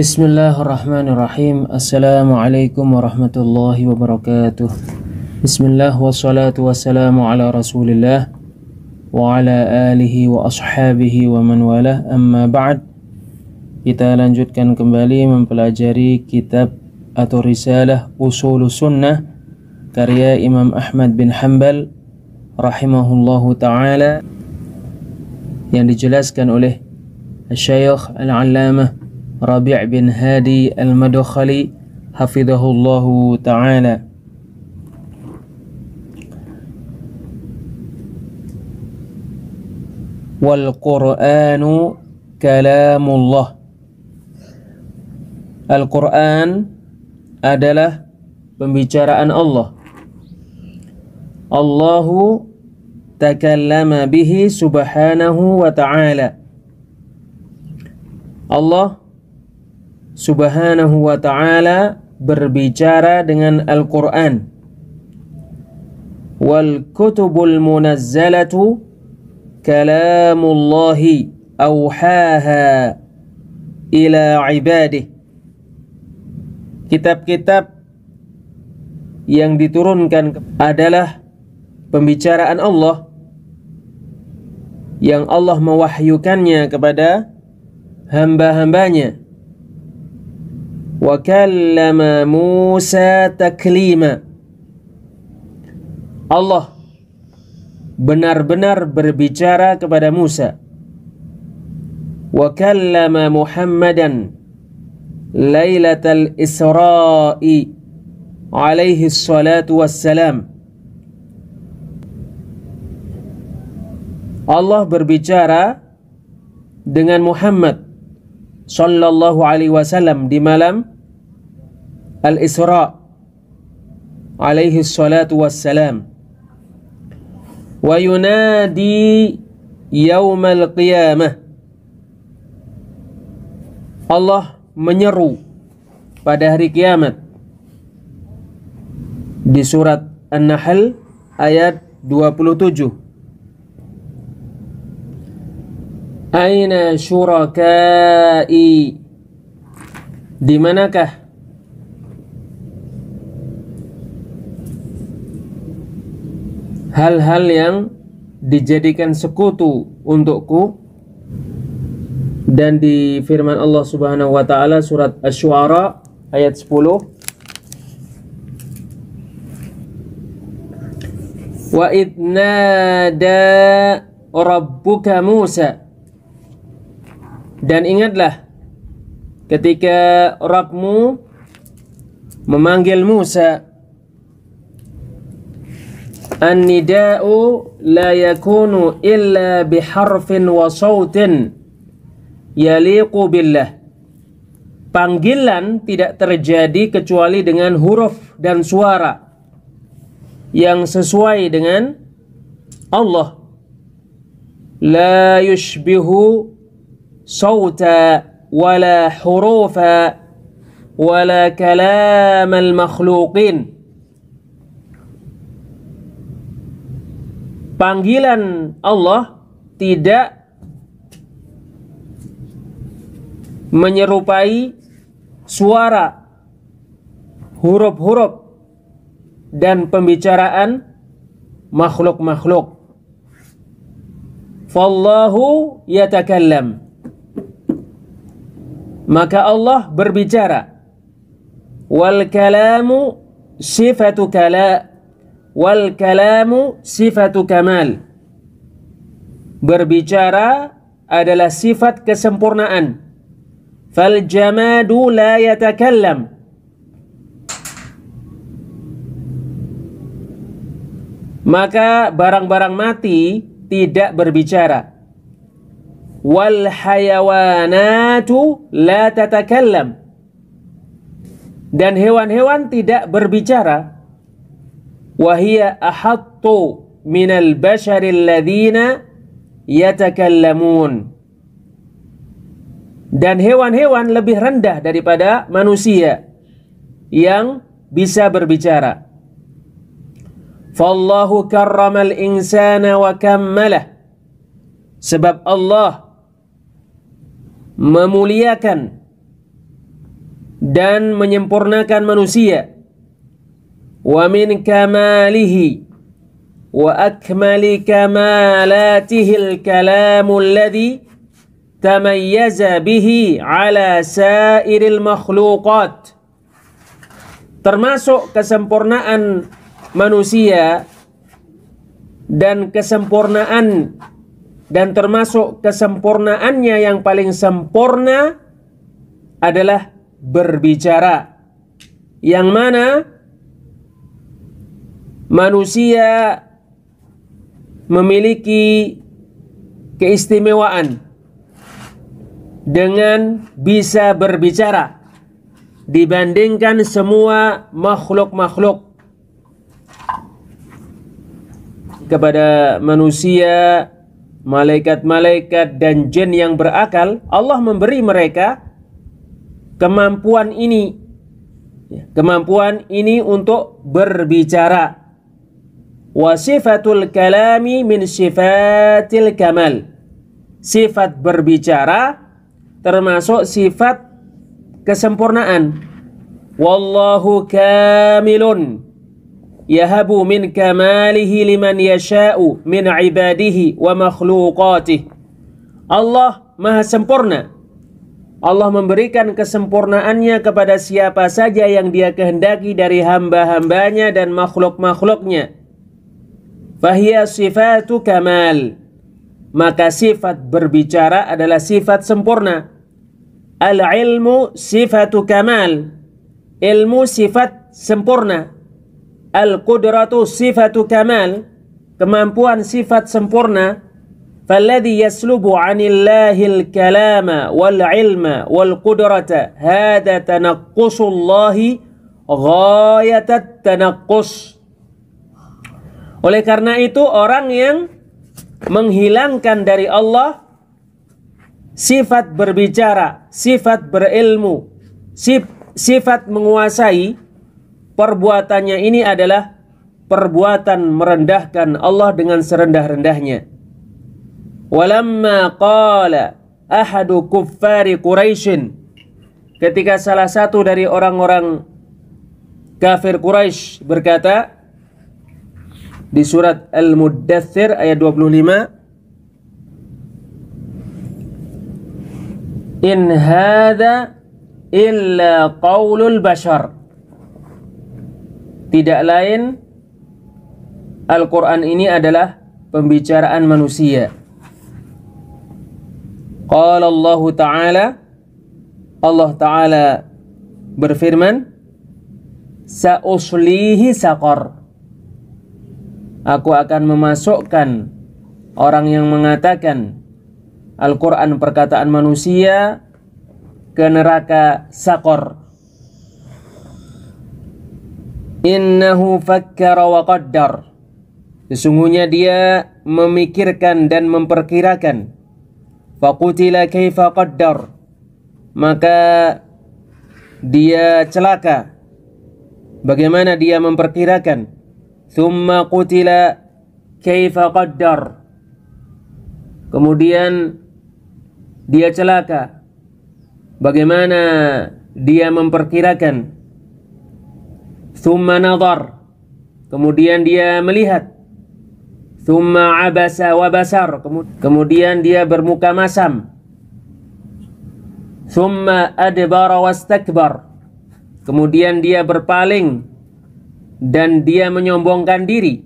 بسم الله الرحمن الرحيم السلام عليكم ورحمة الله وبركاته بسم الله والصلاة والسلام على رسول الله وعلى آله وأصحابه ومن والاه أما بعد kita lanjutkan kembali mempelajari kitab atau risalah Usul Sunnah karya Imam Ahmad bin Hanbal rahimahullahu taala yang dijelaskan oleh Syekh Al-Allamah ربيع بن هادي المدخلي حفظه الله تعالى والقرآن كلام الله القرآن adalah pembicaraan Allah الله تكلم به سبحانه وتعالى الله Subhanahu wa taala berbicara dengan Al-Qur'an. Wal kutubul munazzalatu kalamullahi auhaha ila ibadih. Kitab-kitab yang diturunkan adalah pembicaraan Allah yang Allah mewahyukannya kepada hamba-hambanya wa kallama Musa Allah benar-benar berbicara kepada Musa wa kallama Muhammadan Lailatul Isra'i alaihi salatu Allah berbicara dengan Muhammad sallallahu alaihi wasallam di malam Al-Isra alaihi salatu wassalam wa yunadi yaumal qiyamah Allah menyeru pada hari kiamat di surat An-Nahl ayat 27 Aina syurakai di manakah hal-hal yang dijadikan sekutu untukku dan di firman Allah Subhanahu wa taala surat Asy-Syu'ara ayat 10 Wa idh rabbuka Musa Dan ingatlah ketika Rabbmu memanggil Musa An-nida'u la yakunu illa biharfin wa sawtin yaliku billah. Panggilan tidak terjadi kecuali dengan huruf dan suara yang sesuai dengan Allah. La yushbihu sawta wala hurufa wala kalamal makhluqin. panggilan Allah tidak menyerupai suara huruf-huruf dan pembicaraan makhluk-makhluk. Fallahu yatakallam. Maka Allah berbicara. Wal kalamu sifatu kalam wal kalamu sifatu kamal berbicara adalah sifat kesempurnaan fal jamadu la yatakallam maka barang-barang mati tidak berbicara wal hayawanatu la tatakallam dan hewan-hewan tidak berbicara wahia ahattu minal البشر الذين yatakallamun dan hewan-hewan lebih rendah daripada manusia yang bisa berbicara fallahu karramal insana wa kammalah sebab Allah memuliakan dan menyempurnakan manusia wa min kamalihi wa akmali kamalatihi al-kalamu alladhi tamayyaza bihi ala sairil termasuk kesempurnaan manusia dan kesempurnaan dan termasuk kesempurnaannya yang paling sempurna adalah berbicara yang mana manusia memiliki keistimewaan dengan bisa berbicara dibandingkan semua makhluk-makhluk kepada manusia, malaikat-malaikat dan jin yang berakal, Allah memberi mereka kemampuan ini. Kemampuan ini untuk berbicara wa sifatul kalami min sifatil kamal sifat berbicara termasuk sifat kesempurnaan wallahu kamilun yahabu min kamalihi liman yasha'u min ibadihi wa makhluqatih Allah maha sempurna Allah memberikan kesempurnaannya kepada siapa saja yang dia kehendaki dari hamba-hambanya dan makhluk-makhluknya. Fahiyya sifatu kamal. Maka sifat berbicara adalah sifat sempurna. Al-ilmu sifatu kamal. Ilmu sifat sempurna. Al-qudratu sifatu kamal. Kemampuan sifat sempurna. فالذي يسلب عن الله الكلام والعلم والقدرة هذا تنقص الله غاية التنقص oleh karena itu orang yang menghilangkan dari Allah sifat berbicara, sifat berilmu, sifat menguasai perbuatannya ini adalah perbuatan merendahkan Allah dengan serendah-rendahnya. Walamma qala ahadu kuffari Quraisyin ketika salah satu dari orang-orang kafir Quraisy berkata di surat Al-Muddathir ayat 25 In hadza illa qaulul bashar Tidak lain Al-Qur'an ini adalah pembicaraan manusia Qala Allah Ta'ala Allah Ta'ala berfirman Sa'uslihi saqar aku akan memasukkan orang yang mengatakan Al-Quran perkataan manusia ke neraka sakor. Innahu fakkara wa qaddar. Sesungguhnya dia memikirkan dan memperkirakan. Fakutila kaifa qaddar. Maka dia celaka. Bagaimana dia memperkirakan? Thumma قتل كيف قدر Kemudian dia celaka. Bagaimana dia memperkirakan? Thumma نظر Kemudian dia melihat. Thumma abasa وبصر Kemudian dia bermuka masam. Thumma أدبر واستكبر Kemudian dia berpaling dan dia menyombongkan diri.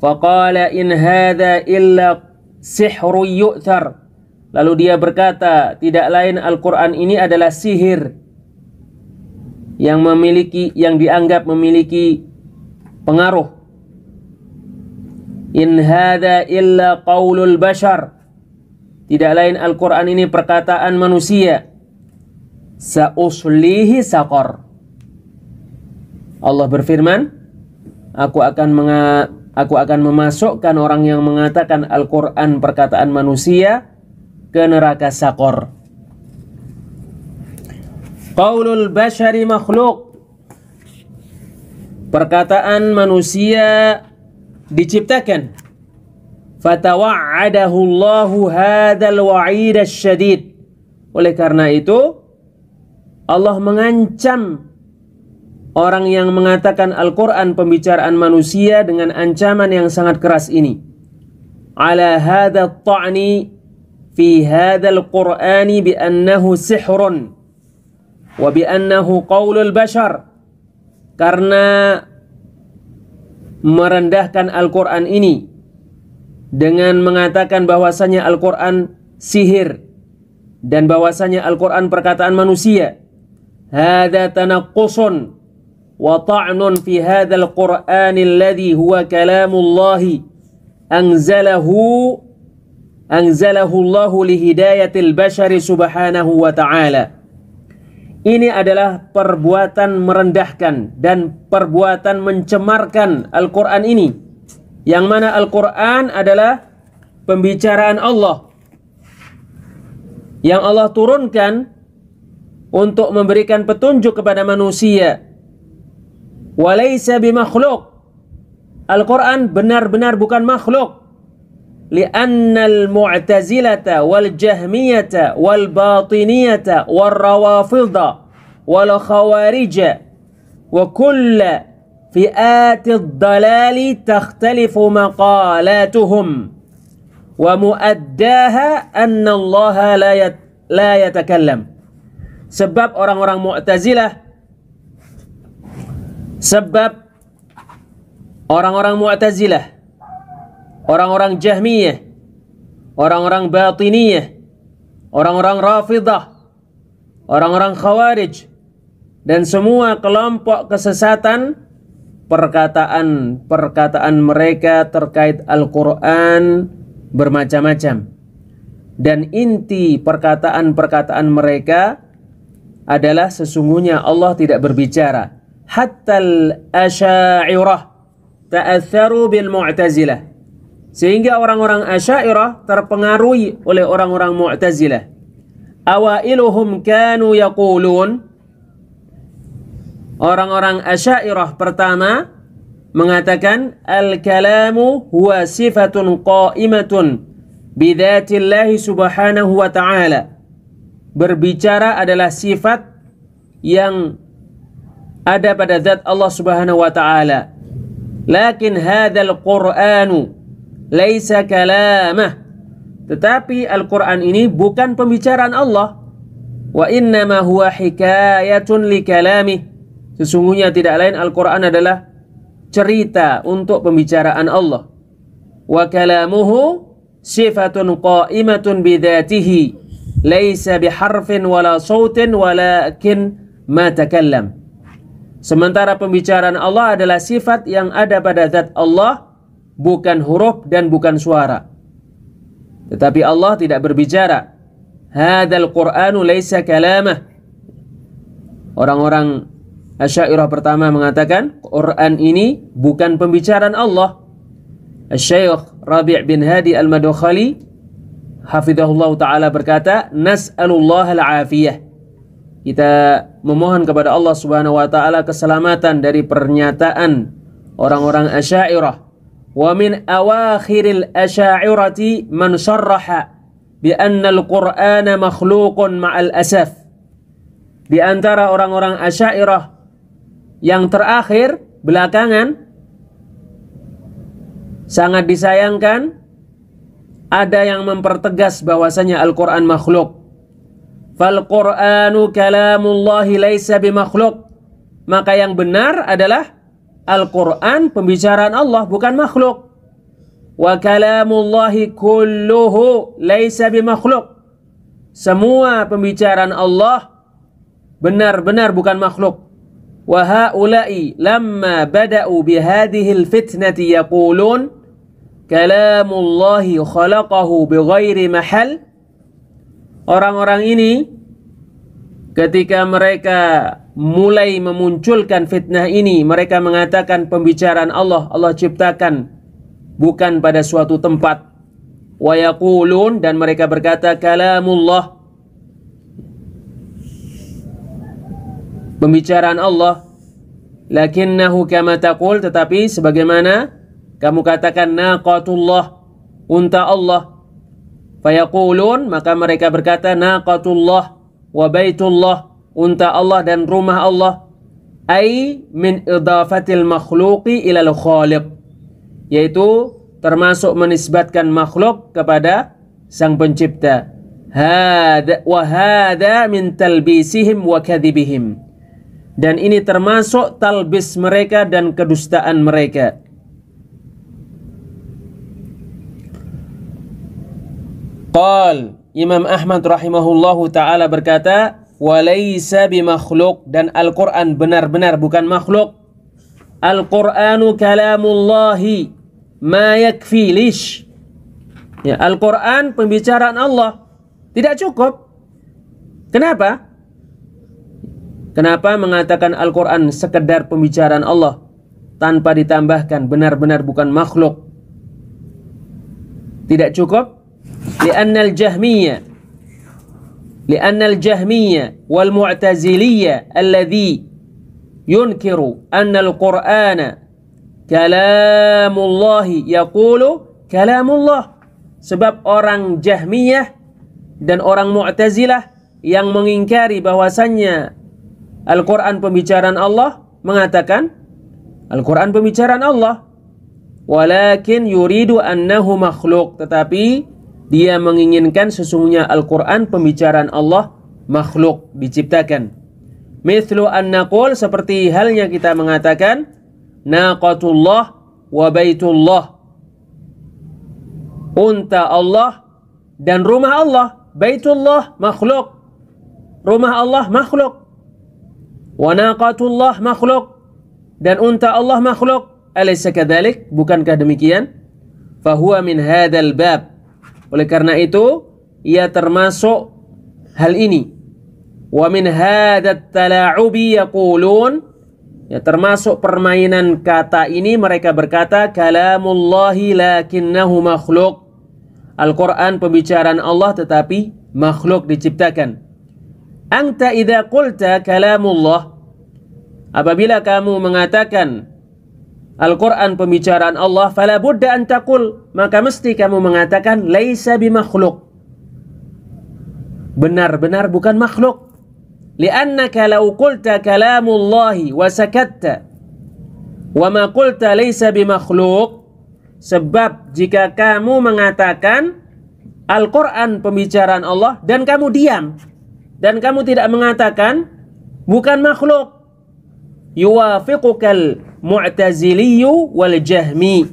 Faqala in hadha illa sihru yu'thar. Lalu dia berkata, tidak lain Al-Qur'an ini adalah sihir yang memiliki yang dianggap memiliki pengaruh. In hadha illa qaulul bashar. Tidak lain Al-Qur'an ini perkataan manusia. Sauslihi sakor Allah berfirman, "Aku akan menga aku akan memasukkan orang yang mengatakan Al-Qur'an perkataan manusia ke neraka Sakor." Qaulul bashari makhluk. Perkataan manusia diciptakan. Fatawa'adahu Allahu hadzal wa'id syadid. Oleh karena itu Allah mengancam orang yang mengatakan Al-Quran pembicaraan manusia dengan ancaman yang sangat keras ini. Ala hadha ta'ni fi hadha al-Qur'ani bi annahu sihrun wa bi annahu qawlul bashar. Karena merendahkan Al-Quran ini dengan mengatakan bahwasanya Al-Quran sihir dan bahwasanya Al-Quran perkataan manusia. Hada tanakusun وطعن في هذا القرآن الذي هو كلام الله أنزله أنزله الله لهداية البشر سبحانه وتعالى Ini adalah perbuatan merendahkan dan perbuatan mencemarkan Al-Quran ini. Yang mana Al-Quran adalah pembicaraan Allah. Yang Allah turunkan untuk memberikan petunjuk kepada manusia وليس بمخلوق القران benar-benar bukan makhluk. لأن المعتزلة والجهمية والباطنية والروافض والخوارج وكل فئات الضلال تختلف مقالاتهم ومؤداها أن الله لا يتكلم سبب orang-orang Mu'tazilah Sebab orang-orang Mu'tazilah, orang-orang Jahmiyah, orang-orang Batiniyah, orang-orang Rafidah, orang-orang Khawarij dan semua kelompok kesesatan perkataan-perkataan mereka terkait Al-Qur'an bermacam-macam. Dan inti perkataan-perkataan mereka adalah sesungguhnya Allah tidak berbicara hatta al-asy'irah ta'atharu bil mu'tazilah sehingga orang-orang asyairah terpengaruhi oleh orang-orang mu'tazilah awailuhum kanu yaqulun orang-orang asyairah pertama mengatakan al-kalamu huwa sifatun qa'imatun bidatillahi subhanahu wa ta'ala berbicara adalah sifat yang ada pada zat Allah Subhanahu wa taala. Lakin hadzal Qur'anu laisa kalamah. Tetapi Al-Qur'an ini bukan pembicaraan Allah. Wa inna ma huwa hikayatun li kalami. Sesungguhnya tidak lain Al-Qur'an adalah cerita untuk pembicaraan Allah. Wa kalamuhu sifatun qa'imatun bidatihi laisa biharfin wala sautin walakin ma takallam. Sementara pembicaraan Allah adalah sifat yang ada pada zat Allah, bukan huruf dan bukan suara. Tetapi Allah tidak berbicara. Hadal Qur'anu laisa kalamah. Orang-orang Asyairah pertama mengatakan Quran ini bukan pembicaraan Allah. Syekh Rabi' bin Hadi Al-Madkhali hafizahullah taala berkata, "Nas'alullah al-afiyah." kita memohon kepada Allah Subhanahu wa taala keselamatan dari pernyataan orang-orang Asy'ariyah. Wa min awakhiril Asy'ariyati man sarraha bi anna al-Qur'ana makhluqun ma'al asaf. Di antara orang-orang Asy'ariyah yang terakhir belakangan sangat disayangkan ada yang mempertegas bahwasanya Al-Qur'an makhluk Fal Qur'anu kalamullahi laisa bimakhluk. Maka yang benar adalah Al-Qur'an pembicaraan Allah bukan makhluk. Wa kalamullahi kulluhu laisa bimakhluk. Semua pembicaraan Allah benar-benar bukan makhluk. Wa haula'i lamma bada'u bihadhihi al-fitnati yaqulun kalamullahi khalaqahu bighairi mahal orang-orang ini ketika mereka mulai memunculkan fitnah ini, mereka mengatakan pembicaraan Allah, Allah ciptakan bukan pada suatu tempat. Wa yaqulun dan mereka berkata kalamullah. Pembicaraan Allah lakinnahu kama taqul tetapi sebagaimana kamu katakan naqatullah unta Allah Fayaqulun maka mereka berkata naqatullah wa baitullah unta Allah dan rumah Allah ai min idafatil makhluqi ilal khaliq yaitu termasuk menisbatkan makhluk kepada sang pencipta hada wa hada min talbisihim wa kadhibihim dan ini termasuk talbis mereka dan kedustaan mereka Qal Imam Ahmad rahimahullahu taala berkata, "Walaisa bimakhluk" dan Al-Qur'an benar-benar bukan makhluk. Al-Qur'anu kalamullahi ma yakfi lish. Ya, Al-Qur'an pembicaraan Allah. Tidak cukup. Kenapa? Kenapa mengatakan Al-Qur'an sekedar pembicaraan Allah tanpa ditambahkan benar-benar bukan makhluk? Tidak cukup لأن الجهمية لأن الجهمية والمعتزلية الذي ينكر أن القرآن كلام الله يقول كلام الله sebab orang Jahmiyah dan orang Mu'tazilah yang mengingkari bahwasannya Al-Quran pembicaraan Allah mengatakan Al-Quran pembicaraan Allah walakin yuridu annahu makhluk tetapi dia menginginkan sesungguhnya Al-Quran pembicaraan Allah makhluk diciptakan. Mithlu an naqul seperti halnya kita mengatakan naqatullah wa baitullah. Unta Allah dan rumah Allah, baitullah makhluk. Rumah Allah makhluk. Wa naqatullah makhluk dan unta Allah makhluk. Alaysa kadzalik? Bukankah demikian? Fahuwa min hadzal bab oleh karena itu, ia termasuk hal ini. Wa min hadat tala'ubi yaqulun Ya, termasuk permainan kata ini mereka berkata kalamullahi lakinnahu makhluk. Al-Qur'an pembicaraan Allah tetapi makhluk diciptakan. Anta idza qulta kalamullah Apabila kamu mengatakan Al-Quran pembicaraan Allah fala budda antakul maka mesti kamu mengatakan laisa bimakhluk benar-benar bukan makhluk liannaka law qulta kalamullahi Wasakatta sakatta wa ma qulta laisa bimakhluk sebab jika kamu mengatakan Al-Quran pembicaraan Allah dan kamu diam dan kamu tidak mengatakan bukan makhluk yuwafiqukal Mu'taziliyu wal Jahmi.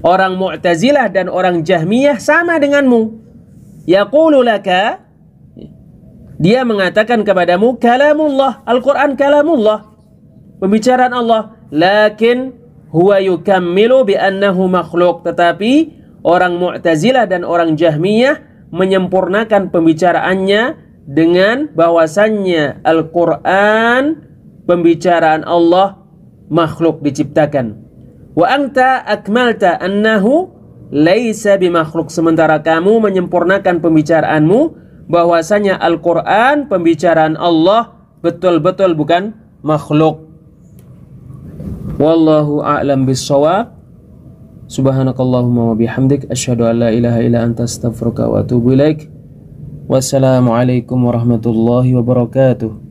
Orang Mu'tazilah dan orang Jahmiyah sama denganmu. Yaqulu laka dia mengatakan kepadamu kalamullah, Al-Qur'an kalamullah. Pembicaraan Allah, lakin huwa yukammilu bi annahu makhluk. Tetapi orang Mu'tazilah dan orang Jahmiyah menyempurnakan pembicaraannya dengan bahwasannya Al-Qur'an pembicaraan Allah makhluk diciptakan. Wa anta akmalta annahu laisa bimakhluk sementara kamu menyempurnakan pembicaraanmu bahwasanya Al-Qur'an pembicaraan Allah betul-betul bukan makhluk. Wallahu a'lam bissawab. Subhanakallahumma wa bihamdik asyhadu an la ilaha illa anta astaghfiruka wa atubu ilaik. Wassalamualaikum warahmatullahi wabarakatuh.